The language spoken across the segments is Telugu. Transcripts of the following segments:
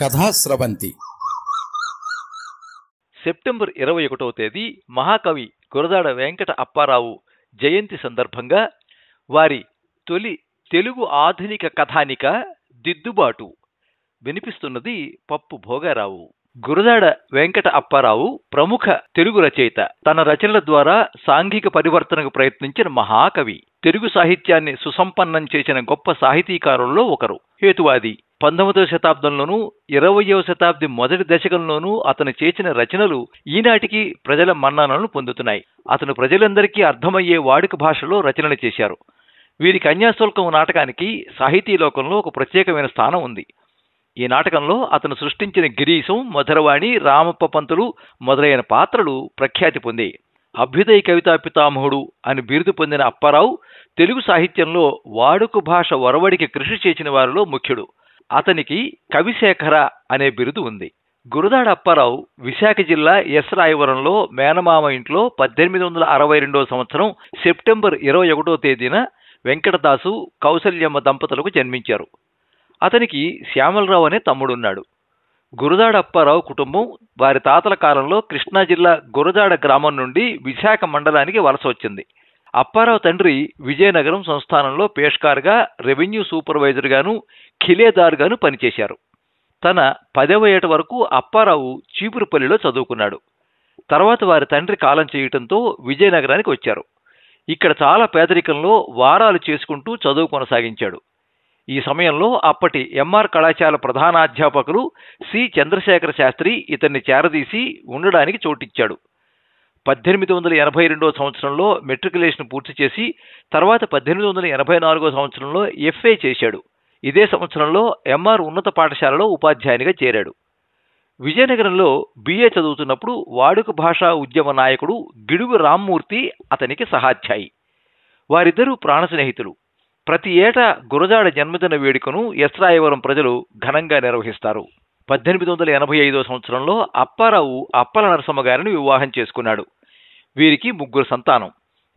కథాస్రవంతి సెప్టెంబర్ ఇరవై ఒకటవ తేదీ మహాకవి గురదాడ వెంకట అప్పారావు జయంతి సందర్భంగా వారి తొలి తెలుగు ఆధునిక కథానిక దిద్దుబాటు వినిపిస్తున్నది పప్పు భోగారావు గురదాడ వెంకట అప్పారావు ప్రముఖ తెలుగు రచయిత తన రచనల ద్వారా సాంఘిక పరివర్తనకు ప్రయత్నించిన మహాకవి తెలుగు సాహిత్యాన్ని సుసంపన్నం చేసిన గొప్ప సాహితీకారుల్లో ఒకరు హేతువాది పంతొమ్మిదవ శతాబ్దంలోనూ ఇరవయవ శతాబ్ది మొదటి దశకంలోనూ అతను చేసిన రచనలు ఈనాటికి ప్రజల మన్నానలను పొందుతున్నాయి అతను ప్రజలందరికీ అర్థమయ్యే వాడుక భాషలో రచనలు చేశారు వీరి కన్యాశుల్కం నాటకానికి సాహితీ లోకంలో ఒక ప్రత్యేకమైన స్థానం ఉంది ఈ నాటకంలో అతను సృష్టించిన గిరీశం మధురవాణి రామప్ప పంతులు మొదలైన పాత్రలు ప్రఖ్యాతి పొందాయి అభ్యుదయ కవితా పితామహుడు అని బిరుదు పొందిన అప్పారావు తెలుగు సాహిత్యంలో వాడుక భాష ఒరవడికి కృషి చేసిన వారిలో ముఖ్యుడు అతనికి కవిశేఖర అనే బిరుదు ఉంది గురుదాడ అప్పారావు విశాఖ జిల్లా ఎస్ రాయవరంలో మేనమామ ఇంట్లో పద్దెనిమిది వందల అరవై రెండవ సంవత్సరం సెప్టెంబర్ ఇరవై ఒకటో తేదీన వెంకటదాసు కౌసల్యమ్మ దంపతులకు జన్మించారు అతనికి శ్యామలరావు అనే తమ్ముడున్నాడు గురుదాడ అప్పారావు కుటుంబం వారి తాతల కాలంలో కృష్ణా జిల్లా గురదాడ గ్రామం నుండి విశాఖ మండలానికి వలస వచ్చింది అప్పారావు తండ్రి విజయనగరం సంస్థానంలో పేష్కార్గా రెవెన్యూ సూపర్వైజర్గాను ఖిలేదార్గాను పనిచేశారు తన పదవ ఏట వరకు అప్పారావు చీపురుపల్లిలో చదువుకున్నాడు తర్వాత వారి తండ్రి కాలం చేయటంతో విజయనగరానికి వచ్చారు ఇక్కడ చాలా పేదరికంలో వారాలు చేసుకుంటూ చదువు కొనసాగించాడు ఈ సమయంలో అప్పటి ఎంఆర్ కళాశాల ప్రధానాధ్యాపకులు సి చంద్రశేఖర శాస్త్రి ఇతన్ని చేరదీసి ఉండడానికి చోటిచ్చాడు పద్దెనిమిది వందల ఎనభై రెండవ సంవత్సరంలో మెట్రికులేషన్ పూర్తి చేసి తర్వాత పద్దెనిమిది వందల ఎనభై నాలుగో సంవత్సరంలో ఎఫ్ఏ చేశాడు ఇదే సంవత్సరంలో ఎంఆర్ ఉన్నత పాఠశాలలో ఉపాధ్యాయునిగా చేరాడు విజయనగరంలో బిఏ చదువుతున్నప్పుడు వాడుక భాషా ఉద్యమ నాయకుడు గిడుగు రామ్మూర్తి అతనికి సహాధ్యాయి వారిద్దరూ ప్రాణ స్నేహితులు ప్రతి ఏటా గురజాడ జన్మదిన వేడుకను ఎస్రాయవరం ప్రజలు ఘనంగా నిర్వహిస్తారు పద్దెనిమిది వందల ఎనభై ఐదో సంవత్సరంలో అప్పారావు అప్పల నరసమ్మ గారిని వివాహం చేసుకున్నాడు వీరికి ముగ్గురు సంతానం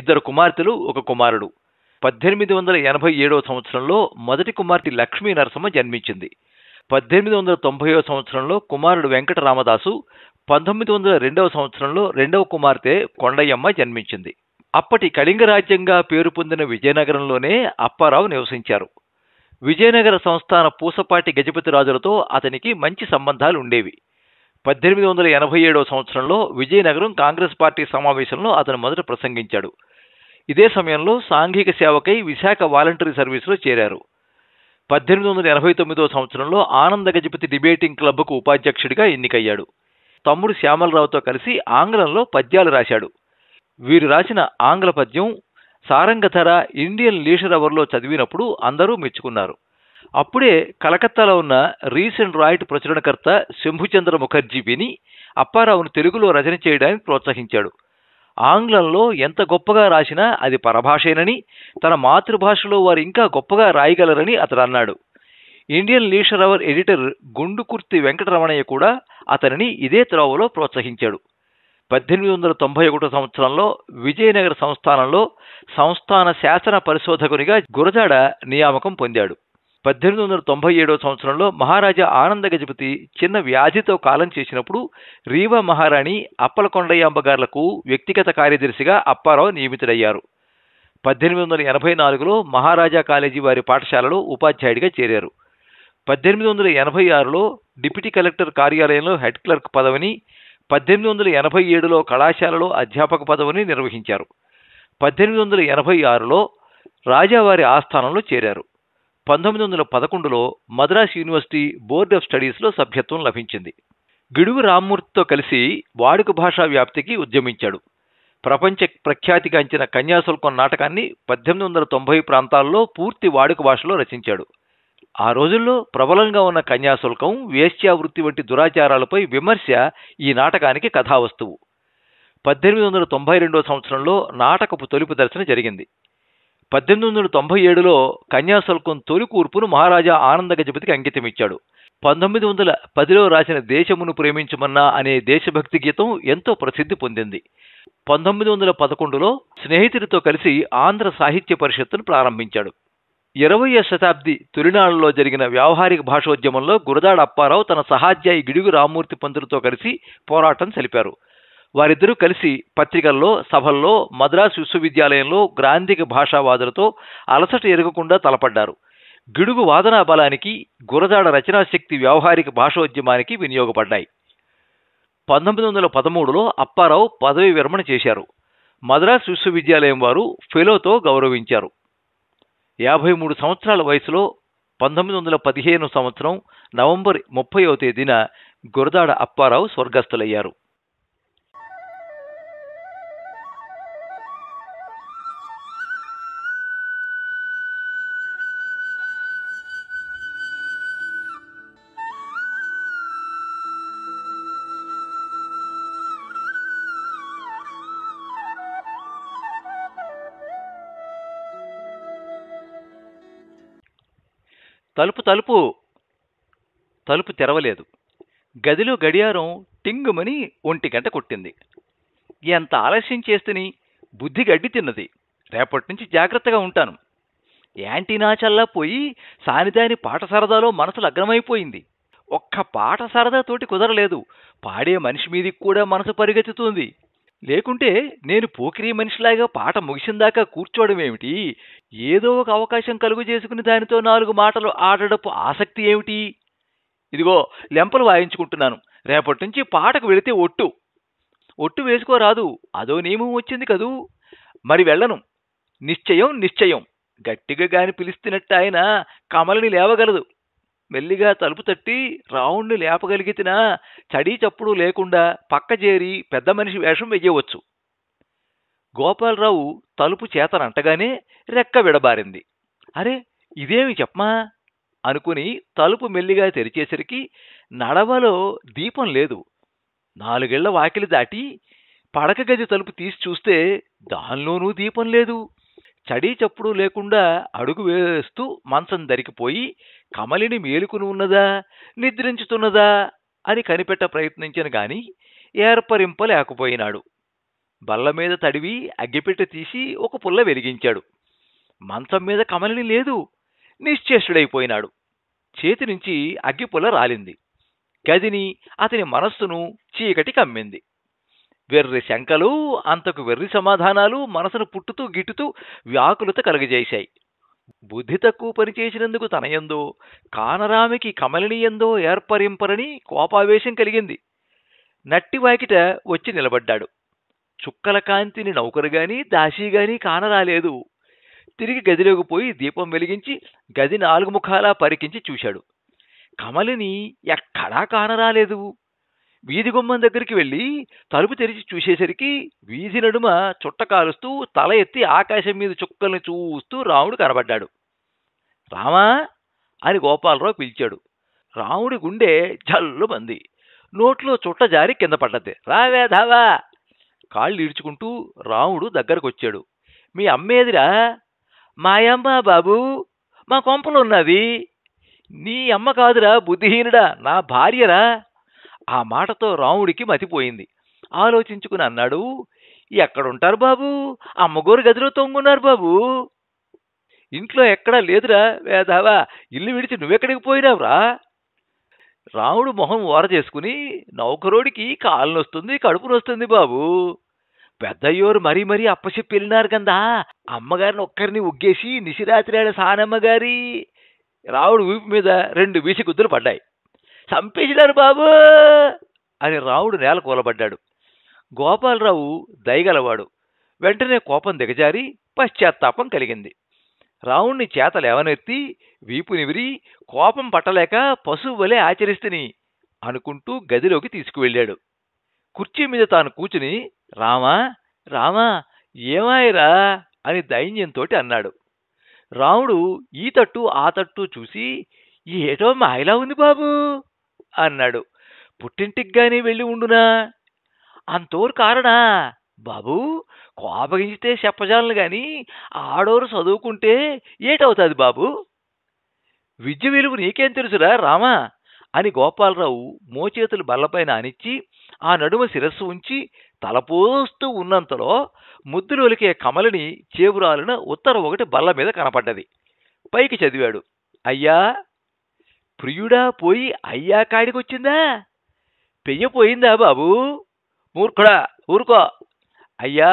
ఇద్దరు కుమార్తెలు ఒక కుమారుడు పద్దెనిమిది వందల ఎనభై ఏడవ సంవత్సరంలో మొదటి కుమార్తె లక్ష్మీ నరసమ్మ జన్మించింది పద్దెనిమిది వందల తొంభైవ సంవత్సరంలో కుమారుడు వెంకట రామదాసు పంతొమ్మిది వందల రెండవ సంవత్సరంలో రెండవ కుమార్తె కొండయ్యమ్మ జన్మించింది అప్పటి కళింగ రాజ్యంగా పేరు పొందిన విజయనగరంలోనే అప్పారావు నివసించారు విజయనగర సంస్థాన పూసపాటి గజపతి రాజులతో అతనికి మంచి సంబంధాలు ఉండేవి పద్దెనిమిది వందల ఎనభై ఏడవ సంవత్సరంలో విజయనగరం కాంగ్రెస్ పార్టీ సమావేశంలో అతను మొదట ప్రసంగించాడు ఇదే సమయంలో సాంఘిక సేవకై విశాఖ వాలంటరీ సర్వీసులో చేరారు పద్దెనిమిది వందల ఎనభై తొమ్మిదో సంవత్సరంలో ఆనంద గజపతి డిబేటింగ్ క్లబ్కు ఉపాధ్యక్షుడిగా ఎన్నికయ్యాడు తమ్ముడు శ్యామలరావుతో కలిసి ఆంగ్లంలో పద్యాలు రాశాడు వీరు రాసిన ఆంగ్ల పద్యం సారంగధర ఇండియన్ లీషర్ అవర్లో చదివినప్పుడు అందరూ మెచ్చుకున్నారు అప్పుడే కలకత్తాలో ఉన్న రీసెంట్ రాయిట్ ప్రచురణకర్త శంభుచంద్ర ముఖర్జీ విని అప్పారావును తెలుగులో రచన చేయడానికి ప్రోత్సహించాడు ఆంగ్లంలో ఎంత గొప్పగా రాసినా అది పరభాషేనని తన మాతృభాషలో వారు ఇంకా గొప్పగా రాయగలరని అతడు అన్నాడు Indian Leisure Hour editor Gundukurthi Venkataramanaiah కూడా అతనిని ఇదే త్రోవలో ప్రోత్సహించాడు పద్దెనిమిది వందల తొంభై ఒకటో సంవత్సరంలో విజయనగర సంస్థానంలో సంస్థాన శాసన పరిశోధకునిగా గురజాడ నియామకం పొందాడు పద్దెనిమిది వందల తొంభై ఏడవ సంవత్సరంలో మహారాజా ఆనంద గజపతి చిన్న వ్యాధితో కాలం చేసినప్పుడు రీవా మహారాణి అప్పలకొండయ్యాంబగార్లకు వ్యక్తిగత కార్యదర్శిగా అప్పారావు నియమితుడయ్యారు పద్దెనిమిది వందల ఎనభై నాలుగులో మహారాజా కాలేజీ వారి పాఠశాలలో ఉపాధ్యాయుడిగా చేరారు పద్దెనిమిది వందల ఎనభై ఆరులో డిప్యూటీ కలెక్టర్ కార్యాలయంలో హెడ్ క్లర్క్ పదవిని పద్దెనిమిది వందల ఎనభై ఏడులో కళాశాలలో అధ్యాపక పదవిని నిర్వహించారు పద్దెనిమిది వందల ఎనభై ఆరులో రాజావారి ఆస్థానంలో చేరారు పంతొమ్మిది వందల పదకొండులో మద్రాస్ యూనివర్సిటీ బోర్డ్ ఆఫ్ స్టడీస్లో సభ్యత్వం లభించింది గిడుగు రామ్మూర్తితో కలిసి వాడుక భాషా వ్యాప్తికి ఉద్యమించాడు ప్రపంచ ప్రఖ్యాతిగాంచిన కన్యాశుల్కం నాటకాన్ని పద్దెనిమిది వందల తొంభై ప్రాంతాల్లో పూర్తి వాడుక భాషలో రచించాడు ఆ రోజుల్లో ప్రబలంగా ఉన్న కన్యాశుల్కం వేశ్యావృత్తి వంటి దురాచారాలపై విమర్శ ఈ నాటకానికి కథావస్తువు పద్దెనిమిది వందల తొంభై రెండో సంవత్సరంలో నాటకపు తొలుపు దర్శన జరిగింది పద్దెనిమిది వందల తొంభై ఏడులో కన్యాశుల్కం తొలి కూర్పును మహారాజా ఆనంద గజపతికి అంకితమిచ్చాడు పంతొమ్మిది వందల పదిలో రాసిన దేశమును ప్రేమించమన్నా అనే దేశభక్తి గీతం ఎంతో ప్రసిద్ధి పొందింది పంతొమ్మిది వందల పదకొండులో స్నేహితుడితో కలిసి ఆంధ్ర సాహిత్య పరిషత్తును ప్రారంభించాడు ఇరవయో శతాబ్ది తొలినాళ్లలో జరిగిన వ్యావహారిక భాషోద్యమంలో గురదాడ అప్పారావు తన సహాధ్యాయి గిడుగు రామ్మూర్తి పంతులతో కలిసి పోరాటం తెలిపారు వారిద్దరూ కలిసి పత్రికల్లో సభల్లో మద్రాసు విశ్వవిద్యాలయంలో గ్రాంధిక భాషావాదులతో అలసట ఎరగకుండా తలపడ్డారు గిడుగు వాదనా బలానికి గురదాడ రచనాశక్తి వ్యావహారిక భాషోద్యమానికి వినియోగపడ్డాయి పంతొమ్మిది వందల పదమూడులో అప్పారావు పదవి విరమణ చేశారు మద్రాసు విశ్వవిద్యాలయం వారు ఫెలోతో గౌరవించారు యాభై మూడు సంవత్సరాల వయసులో పంతొమ్మిది వందల పదిహేను సంవత్సరం నవంబర్ ముప్పైవ తేదీన గురదాడ అప్పారావు స్వర్గస్థులయ్యారు తలుపు తలుపు తలుపు తెరవలేదు గదిలో గడియారం టింగుమని ఒంటి గంట కొట్టింది ఎంత ఆలస్యం చేస్తేని బుద్ధి గడ్డి తిన్నది రేపటి నుంచి జాగ్రత్తగా ఉంటాను యాంటీనా చల్లా పోయి సానిదాని పాట సరదాలో మనసు లగ్నమైపోయింది ఒక్క పాట సరదాతోటి కుదరలేదు పాడే మనిషి మీదికి కూడా మనసు పరిగెత్తుతుంది లేకుంటే నేను పోకిరీ మనిషిలాగా పాట ముగిసిందాకా కూర్చోవడమేమిటి ఏదో ఒక అవకాశం కలుగు చేసుకుని దానితో నాలుగు మాటలు ఆడడపు ఆసక్తి ఏమిటి ఇదిగో లెంపలు వాయించుకుంటున్నాను రేపటి నుంచి పాటకు వెళితే ఒట్టు ఒట్టు వేసుకోరాదు అదో నియమం వచ్చింది కదూ మరి వెళ్ళను నిశ్చయం నిశ్చయం గట్టిగా గాని పిలుస్తున్నట్టు ఆయన కమలని లేవగలదు మెల్లిగా తలుపు తట్టి రావుణ్ణి లేపగలిగితేనా చడీ చప్పుడు లేకుండా పక్క చేరి పెద్ద మనిషి వేషం వెయ్యవచ్చు గోపాలరావు తలుపు చేతనంటగానే రెక్క విడబారింది అరే ఇదేమి చెప్పమా అనుకుని తలుపు మెల్లిగా తెరిచేసరికి నడవలో దీపం లేదు నాలుగేళ్ల వాకిలి దాటి పడక గది తలుపు తీసి చూస్తే దానిలోనూ దీపం లేదు చడీ చప్పుడు లేకుండా అడుగు వేస్తూ మంచం దరికిపోయి కమలిని మేలుకుని ఉన్నదా నిద్రించుతున్నదా అని కనిపెట్ట ప్రయత్నించిన గాని ఏర్పరింపలేకపోయినాడు బల్ల మీద తడివి అగ్గిపెట్టె తీసి ఒక పుల్ల వెలిగించాడు మంచం మీద కమలిని లేదు నిశ్చేష్టుడైపోయినాడు చేతి నుంచి అగ్గిపుల్ల రాలింది గదిని అతని మనస్సును చీకటి కమ్మింది వెర్రి శంకలు అంతకు వెర్రి సమాధానాలు మనసును పుట్టుతూ గిట్టుతూ వ్యాకులత కలుగజేశాయి బుద్ధి తక్కువ పనిచేసినందుకు తనయందో కానరామికి కమలనీయందో ఏర్పరింపరని కోపావేశం కలిగింది నట్టివాకిట వచ్చి నిలబడ్డాడు చుక్కల కాంతిని నౌకరుగాని దాసీగాని కానరాలేదు తిరిగి గదిలోకి పోయి దీపం వెలిగించి గది నాలుగు ముఖాలా పరికించి చూశాడు కమలిని ఎక్కడా కానరాలేదు వీధి గుమ్మం దగ్గరికి వెళ్ళి తలుపు తెరిచి చూసేసరికి వీధి నడుమ చుట్ట కాలుస్తూ తల ఎత్తి ఆకాశం మీద చుక్కల్ని చూస్తూ రాముడు కనబడ్డాడు రామా అని గోపాలరావు పిలిచాడు రాముడి గుండె మంది నోట్లో చుట్ట జారి కింద పడ్డది రావే ధావా కాళ్ళు ఈడ్చుకుంటూ రాముడు దగ్గరకు వచ్చాడు మీ అమ్మేదిరా మాయమ్మ బాబు మా కొంపలు ఉన్నది నీ అమ్మ కాదురా బుద్ధిహీనుడా నా భార్యరా ఆ మాటతో రాముడికి మతిపోయింది ఆలోచించుకుని అన్నాడు ఎక్కడుంటారు బాబు అమ్మగోరు గదిలో తొంగున్నారు బాబు ఇంట్లో ఎక్కడా లేదురా వేదావా ఇల్లు విడిచి నువ్వెక్కడికి పోయినావురా రాముడు మొహం ఓర చేసుకుని నౌకరోడికి కాలు నొస్తుంది కడుపు నొస్తుంది బాబు పెద్దయ్యోరు మరీ మరీ అప్పచెప్పి వెళ్ళినారు కదా అమ్మగారిని ఒక్కరిని ఉగ్గేసి నిశిరాత్రి ఆడ సానమ్మగారి రావుడు ఊపి మీద రెండు వీసి గుద్దులు పడ్డాయి చంపేసినారు బాబు అని రావుడు నేల కూలబడ్డాడు గోపాలరావు దయగలవాడు వెంటనే కోపం దిగజారి పశ్చాత్తాపం కలిగింది రావుణ్ణి చేత లేవనెత్తి వీపు నివిరి కోపం పట్టలేక పశువు వలె ఆచరిస్తుని అనుకుంటూ గదిలోకి తీసుకువెళ్ళాడు కుర్చీ మీద తాను కూచుని రామా రామా ఏమాయిరా అని దైన్యంతోటి అన్నాడు రాముడు ఈ తట్టు ఆ తట్టు చూసి ఏటో మాయలా ఉంది బాబూ అన్నాడు పుట్టింటికి వెళ్ళి ఉండునా అంతోరు కారణా బాబూ కోపగించితే చెప్పజాలను గాని ఆడోరు చదువుకుంటే ఏటవుతుంది బాబు విద్య విలువ నీకేం తెలుసురా రామా అని గోపాలరావు మోచేతులు బల్లపైన అనిచ్చి ఆ నడుమ శిరస్సు ఉంచి తలపోస్తూ ఉన్నంతలో ముద్దులు ఒలికే కమలిని చేవురాలిన ఉత్తరం ఒకటి బల్ల మీద కనపడ్డది పైకి చదివాడు అయ్యా ప్రియుడా పోయి అయ్యా కాడికి వచ్చిందా పెయ్య పోయిందా బాబు మూర్ఖుడా ఊరుకో అయ్యా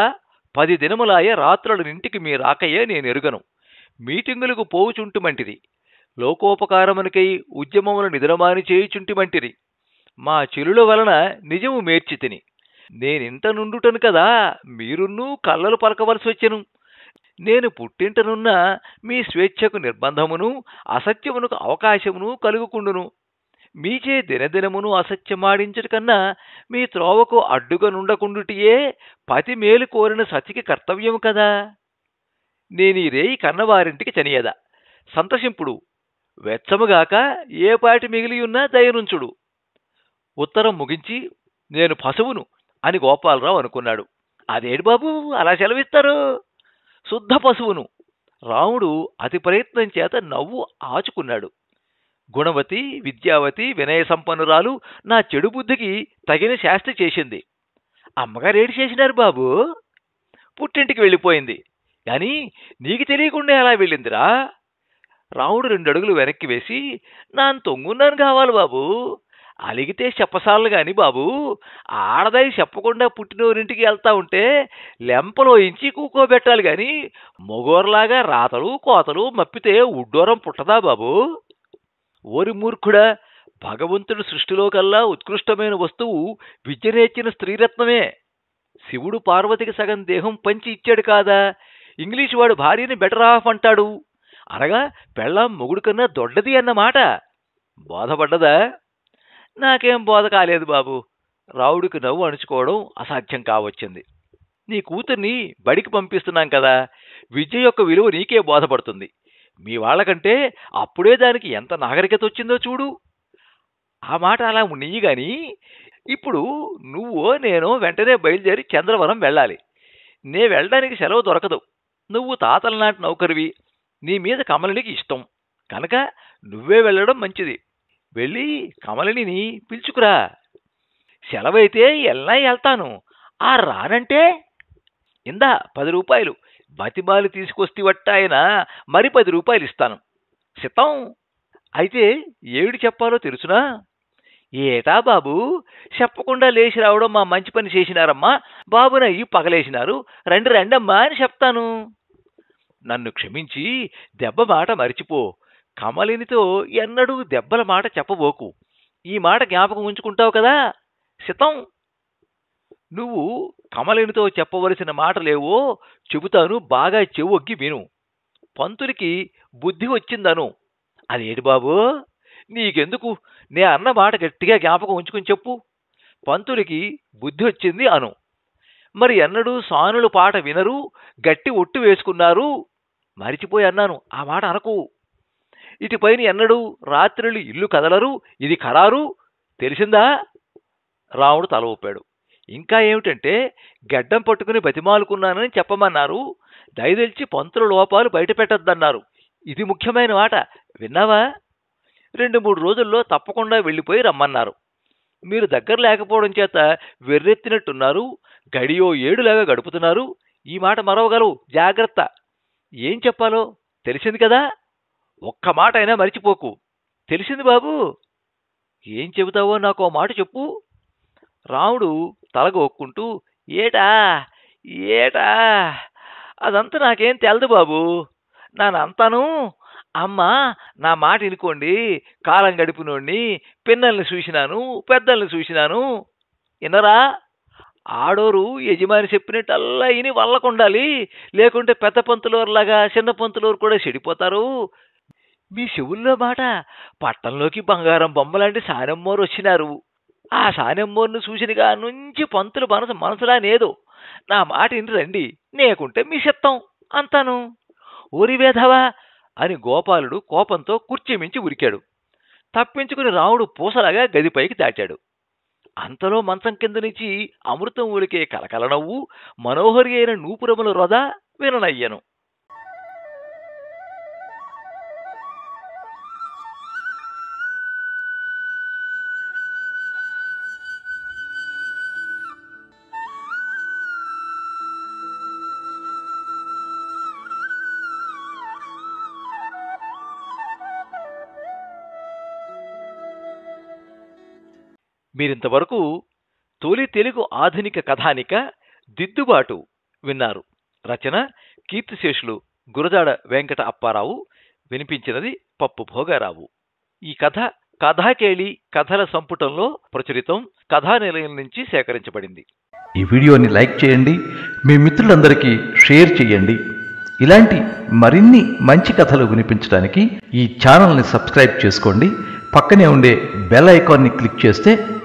పది దినములాయ రాత్రుల ఇంటికి మీ రాకయ్యే నేను ఎరుగను మీటింగులకు పోవుచుంటుమంటిది లోకోపకారమునికై ఉద్యమముల నిద్రమాని చేయుచుంటిమంటిది మా చెలుల వలన నిజము మేర్చితిని నేనింత నుండుటను కదా మీరున్నూ కళ్ళలు పలకవలసి వచ్చెను నేను పుట్టింటనున్న మీ స్వేచ్ఛకు నిర్బంధమును అసత్యమునకు అవకాశమును కలుగుకుండును మీచే దినదినమును అసత్యమాడించట కన్నా మీ త్రోవకు అడ్డుగనుండకుండుటియే పతి మేలు కోరిన సతికి కర్తవ్యము కదా నేను ఈ రేయి కన్నవారింటికి చనియద సంతసింపుడు వెచ్చముగాక ఏ పాటి మిగిలియున్నా దయనుంచుడు ఉత్తరం ముగించి నేను పశువును అని గోపాలరావు అనుకున్నాడు అదేడు బాబు అలా సెలవిస్తారు శుద్ధ పశువును రాముడు అతి ప్రయత్నం చేత నవ్వు ఆచుకున్నాడు గుణవతి విద్యావతి వినయ సంపన్నురాలు నా చెడు బుద్ధికి తగిన శాస్తి చేసింది అమ్మగారు ఏడు చేసినారు బాబు పుట్టింటికి వెళ్ళిపోయింది కానీ నీకు తెలియకుండా ఎలా వెళ్ళిందిరా రాముడు రెండు అడుగులు వెనక్కి వేసి నాన్ తొంగున్నాను కావాలి బాబు అలిగితే చెప్పసాలు కాని బాబు ఆడదాయి చెప్పకుండా పుట్టినోరింటికి వెళ్తా ఉంటే లెంపలో ఇంచి కూకోబెట్టాలి కానీ మొగోర్లాగా రాతలు కోతలు మప్పితే ఉడ్డోరం పుట్టదా బాబు ఓరి మూర్ఖుడా భగవంతుడు సృష్టిలో కల్లా ఉత్కృష్టమైన వస్తువు విద్యనేర్చిన స్త్రీరత్నమే శివుడు పార్వతికి సగం దేహం పంచి ఇచ్చాడు కాదా ఇంగ్లీష్ వాడు భార్యని బెటర్ ఆఫ్ అంటాడు అనగా పెళ్ళాం మొగుడు కన్నా దొడ్డది అన్నమాట బాధపడ్డదా నాకేం బోధ కాలేదు బాబు రావుడికి నవ్వు అణుచుకోవడం అసాధ్యం కావచ్చింది నీ కూతుర్ని బడికి పంపిస్తున్నాం కదా విద్య యొక్క విలువ నీకే బోధపడుతుంది మీ వాళ్ళకంటే అప్పుడే దానికి ఎంత నాగరికత వచ్చిందో చూడు ఆ మాట అలా ఉన్నాయి కానీ ఇప్పుడు నువ్వు నేను వెంటనే బయలుదేరి చంద్రవనం వెళ్ళాలి నే వెళ్ళడానికి సెలవు దొరకదు నువ్వు తాతల నాటి నౌకరివి నీ మీద కమలనికి ఇష్టం కనుక నువ్వే వెళ్ళడం మంచిది వెళ్ళి కమలిని పిలుచుకురా సెలవైతే ఎల్లా వెళ్తాను ఆ రానంటే ఇందా పది రూపాయలు వట్ట తీసుకొస్తేవట్టాయన మరి పది రూపాయలు ఇస్తాను సితం అయితే ఏడు చెప్పాలో తెలుసునా ఏటా బాబు చెప్పకుండా లేచి రావడం మా మంచి పని చేసినారమ్మా బాబునయ్యి పగలేసినారు రండి రండమ్మా అని చెప్తాను నన్ను క్షమించి దెబ్బ మాట మరిచిపో కమలినితో ఎన్నడూ దెబ్బల మాట చెప్పబోకు ఈ మాట జ్ఞాపకం ఉంచుకుంటావు కదా సితం నువ్వు కమలినితో చెప్పవలసిన మాటలేవో చెబుతాను బాగా చెవొగ్గి విను పంతులకి బుద్ధి వచ్చిందను అదేంటి బాబు నీకెందుకు నే అన్న మాట గట్టిగా జ్ఞాపకం ఉంచుకుని చెప్పు పంతులకి బుద్ధి వచ్చింది అను మరి ఎన్నడూ సానులు పాట వినరు గట్టి ఒట్టు వేసుకున్నారు మరిచిపోయి అన్నాను ఆ మాట అనకు ఇటుపైన ఎన్నడూ రాత్రులు ఇల్లు కదలరు ఇది ఖరారు తెలిసిందా రాముడు తల ఊపాడు ఇంకా ఏమిటంటే గడ్డం పట్టుకుని బతిమాలుకున్నానని చెప్పమన్నారు దయదలిచి పంతుల లోపాలు బయట పెట్టొద్దన్నారు ఇది ముఖ్యమైన మాట విన్నావా రెండు మూడు రోజుల్లో తప్పకుండా వెళ్ళిపోయి రమ్మన్నారు మీరు దగ్గర లేకపోవడం చేత వెర్రెత్తినట్టున్నారు గడియో ఏడులాగా గడుపుతున్నారు ఈ మాట మరవగలవు జాగ్రత్త ఏం చెప్పాలో తెలిసింది కదా ఒక్క మాట అయినా మరిచిపోకు తెలిసింది బాబు ఏం చెబుతావో నాకు ఓ మాట చెప్పు రాముడు ఒక్కుంటూ ఏటా ఏటా అదంతా నాకేం తెలదు బాబు నానంతాను అమ్మ నా మాట ఇనుకోండి కాలం గడిపినోడిని పిన్నల్ని చూసినాను పెద్దల్ని చూసినాను ఇన్నరా ఆడోరు యజమాని చెప్పినట్టల్లా ఇని వల్లకుండాలి లేకుంటే పెద్ద పంతులోరులాగా చిన్న పంతులోరు కూడా చెడిపోతారు మీ చెవుల్లో మాట పట్టణంలోకి బంగారం బొమ్మలాంటి సానెమ్మోరు వచ్చినారు ఆ సానెమ్మోరును చూసినగా నుంచి పంతులు మనసు మనసులానేదో నా మాట ఇంటి రండి నేకుంటే మీ సిత్తం అంతాను ఓరివేధవా అని గోపాలుడు కోపంతో కుర్చీమించి ఉరికాడు తప్పించుకుని రాముడు పూసలాగా గదిపైకి దాటాడు అంతలో మంచం కింద నుంచి అమృతం ఉలికే కలకల నవ్వు మనోహరి అయిన నూపురముల రొద విననయ్యను మీరింతవరకు తొలి తెలుగు ఆధునిక కథానిక దిద్దుబాటు విన్నారు రచన కీర్తిశేషులు గురజాడ వెంకట అప్పారావు వినిపించినది పప్పు భోగారావు ఈ కథ కథాకేళి కథల సంపుటంలో ప్రచురితం కథా నిలయం నుంచి సేకరించబడింది ఈ వీడియోని లైక్ చేయండి మీ మిత్రులందరికీ షేర్ చేయండి ఇలాంటి మరిన్ని మంచి కథలు వినిపించడానికి ఈ ఛానల్ని సబ్స్క్రైబ్ చేసుకోండి పక్కనే ఉండే బెల్ ఐకాన్ని క్లిక్ చేస్తే